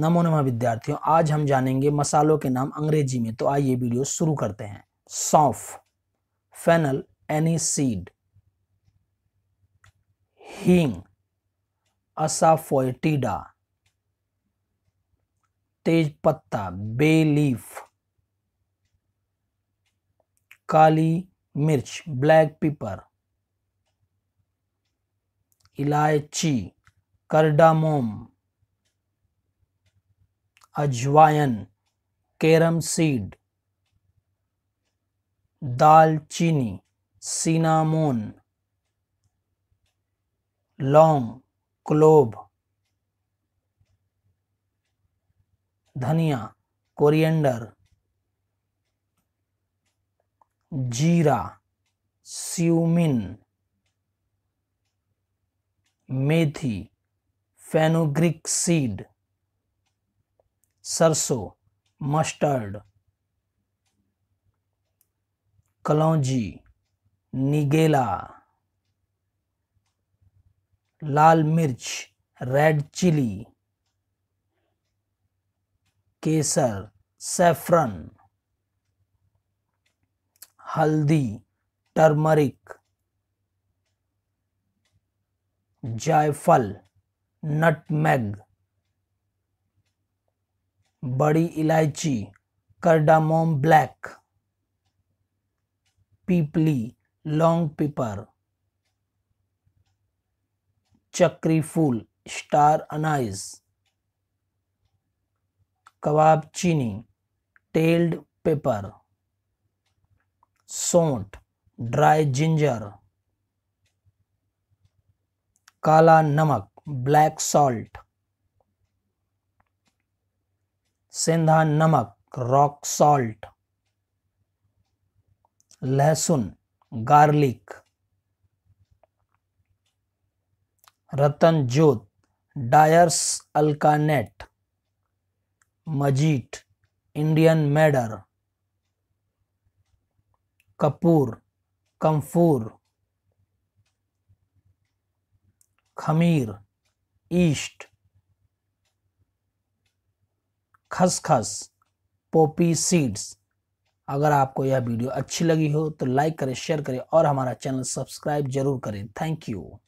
नमो विद्यार्थियों आज हम जानेंगे मसालों के नाम अंग्रेजी में तो आइए वीडियो शुरू करते हैं सौंफ फेनल एनी सीड हींग असाफोटिडा तेज पत्ता बे लीफ काली मिर्च ब्लैक पीपर इलायची करडामोम अजवायन कैरम सीड दालचीनी सिनामोन लौंग क्लोब धनिया कोरिएंडर जीरा स्यूमिन मेथी फेनोग्रिक सीड सरसों मस्टर्ड कलौजी निगेला लाल मिर्च रेड चिली केसर सेफ्रन हल्दी टर्मरिक जायफल नटमेग बड़ी इलायची करडामोम ब्लैक पीपली लॉन्ग पेपर चक्री फूल स्टार अनाइज कबाब चीनी टेल्ड पेपर सौंठ ड्राई जिंजर काला नमक ब्लैक सॉल्ट सेंधा नमक रॉक सॉल्ट लहसुन गार्लिक रतन जोत डायर्स अल्कानेट मजीट इंडियन मेडर कपूर कंफूर खमीर ईस्ट खसखस पोपी सीड्स अगर आपको यह वीडियो अच्छी लगी हो तो लाइक करें शेयर करें और हमारा चैनल सब्सक्राइब जरूर करें थैंक यू